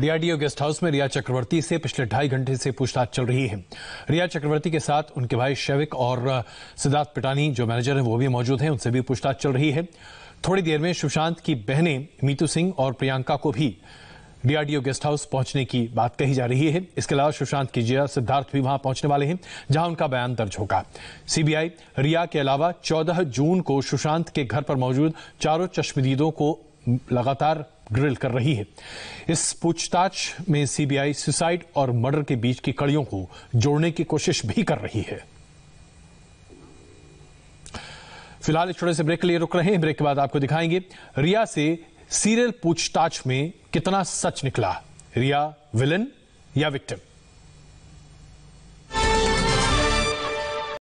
DRDO guest house में रिया चक्रवर्ती से पिछले ढाई घंटे से पूछताछ चल रही है रिया चक्रवर्ती के साथ उनके भाई शेविक और सिद्धार्थ पिटानी जो मैनेजर हैं वो भी मौजूद हैं उनसे भी पूछताछ चल रही है थोड़ी देर में सुशांत की बहनें मीतू सिंह और प्रियंका को भी डीआरडीओ गेस्ट हाउस पहुंचने की बात कही जा रही है इसके अलावा सुशांत की जिया सिद्धार्थ भी वहां पहुंचने वाले हैं जहां उनका बयान दर्ज होगा सीबीआई रिया के अलावा 14 जून को सुशांत के घर पर मौजूद चारों चश्मदीदों को लगातार ग्रिल कर रही है इस पूछताछ में सीबीआई सुसाइड और मर्डर के बीच की कड़ियों को जोड़ने की कोशिश भी कर रही है फिलहाल इस छोटे से ब्रेक के लिए रुक रहे हैं ब्रेक के बाद आपको दिखाएंगे रिया से सीरियल पूछताछ में कितना सच निकला रिया विलन या विक्टिम